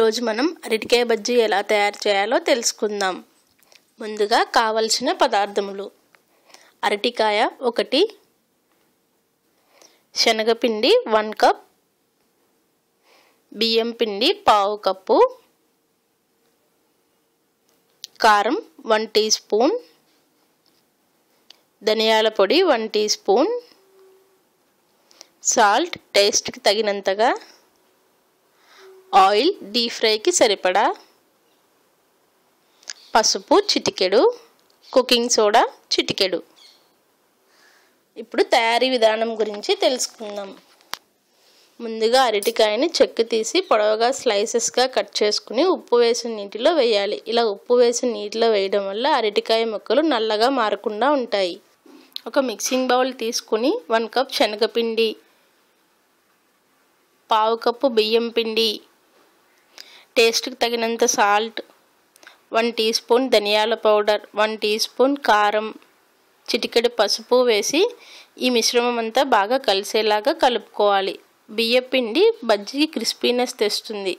ఈరోజు మనం అరటికాయ బజ్జీ ఎలా తయారు చేయాలో తెలుసుకుందాం ముందుగా కావలసిన పదార్థములు అరటికాయ ఒకటి శనగపిండి వన్ కప్ బియ్యం పిండి పావు కప్పు కారం వన్ టీ స్పూన్ ధనియాల పొడి వన్ టీ స్పూన్ సాల్ట్ టేస్ట్కి తగినంతగా ఆయిల్ డీప్ ఫ్రైకి సరిపడా పసుపు చిటికెడు కుకింగ్ సోడా చిటికెడు ఇప్పుడు తయారీ విధానం గురించి తెలుసుకుందాం ముందుగా అరటికాయని చెక్కు తీసి పొడవుగా స్లైసెస్గా కట్ చేసుకుని ఉప్పు వేసిన నీటిలో వేయాలి ఇలా ఉప్పు వేసిన నీటిలో వేయడం వల్ల అరటికాయ ముక్కలు నల్లగా మారకుండా ఉంటాయి ఒక మిక్సింగ్ బౌల్ తీసుకుని వన్ కప్ శనగపిండి పావు కప్పు బియ్యం పిండి టేస్ట్కి తగినంత సాల్ట్ వన్ టీ స్పూన్ ధనియాల పౌడర్ వన్ టీ స్పూన్ కారం చిటికెడు పసుపు వేసి ఈ మిశ్రమం అంతా బాగా కలిసేలాగా కలుపుకోవాలి బియ్య పిండి బజ్జీ క్రిస్పీనెస్ తెస్తుంది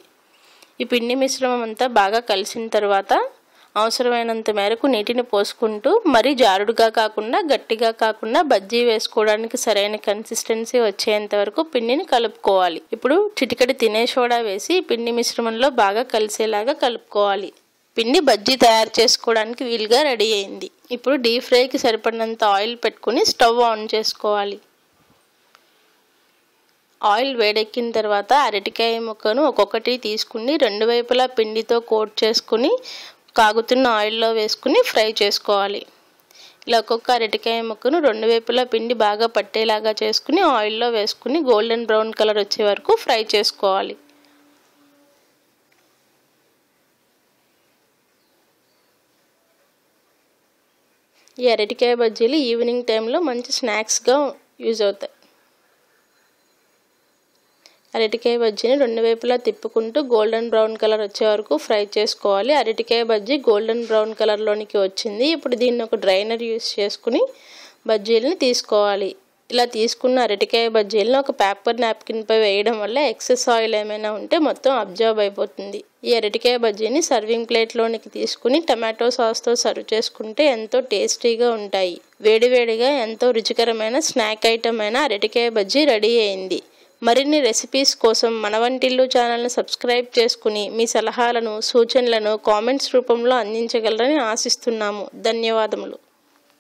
ఈ పిండి మిశ్రమం అంతా బాగా కలిసిన తర్వాత అవసరమైనంత మేరకు నీటిని పోసుకుంటూ మరీ జారుడుగా కాకుండా గట్టిగా కాకుండా బజ్జీ వేసుకోవడానికి సరైన కన్సిస్టెన్సీ వచ్చేంత వరకు పిండిని కలుపుకోవాలి ఇప్పుడు చిటికడి తినే సోడా వేసి పిండి మిశ్రమంలో బాగా కలిసేలాగా కలుపుకోవాలి పిండి బజ్జీ తయారు చేసుకోవడానికి వీలుగా రెడీ అయింది ఇప్పుడు డీప్ ఫ్రైకి సరిపడినంత ఆయిల్ పెట్టుకుని స్టవ్ ఆన్ చేసుకోవాలి ఆయిల్ వేడెక్కిన తర్వాత అరటికాయ ముక్కను ఒక్కొక్కటి తీసుకుని రెండు వైపులా పిండితో కోట్ చేసుకుని కాగుతున్న ఆయిల్లో వేసుకుని ఫ్రై చేసుకోవాలి ఇలా ఒక్కొక్క అరటికాయ ముక్కను రెండు వైపులా పిండి బాగా పట్టేలాగా చేసుకుని ఆయిల్లో వేసుకుని గోల్డెన్ బ్రౌన్ కలర్ వచ్చే వరకు ఫ్రై చేసుకోవాలి ఈ అరటికాయ బజ్జీలు ఈవినింగ్ టైంలో మంచి స్నాక్స్గా యూజ్ అవుతాయి అరటికాయ బజ్జీని రెండు వైపులా తిప్పుకుంటూ గోల్డెన్ బ్రౌన్ కలర్ వచ్చే వరకు ఫ్రై చేసుకోవాలి అరటికాయ బజ్జీ గోల్డెన్ బ్రౌన్ కలర్లోనికి వచ్చింది ఇప్పుడు దీన్ని ఒక డ్రైనర్ యూస్ చేసుకుని బజ్జీలని తీసుకోవాలి ఇలా తీసుకున్న అరటికాయ బజ్జీలను ఒక పేపర్ పై వేయడం వల్ల ఎక్సెస్ ఆయిల్ ఏమైనా ఉంటే మొత్తం అబ్జర్వ్ అయిపోతుంది ఈ అరటికాయ బజ్జీని సర్వింగ్ ప్లేట్లోనికి తీసుకుని టమాటో సాస్తో సర్వ్ చేసుకుంటే ఎంతో టేస్టీగా ఉంటాయి వేడివేడిగా ఎంతో రుచికరమైన స్నాక్ ఐటమ్ అయిన అరటికాయ బజ్జీ రెడీ అయింది మరిన్ని రెసిపీస్ కోసం మన వంటిల్లు ఛానల్ను సబ్స్క్రైబ్ చేసుకుని మీ సలహాలను సూచనలను కామెంట్స్ రూపంలో అందించగలరని ఆశిస్తున్నాము ధన్యవాదములు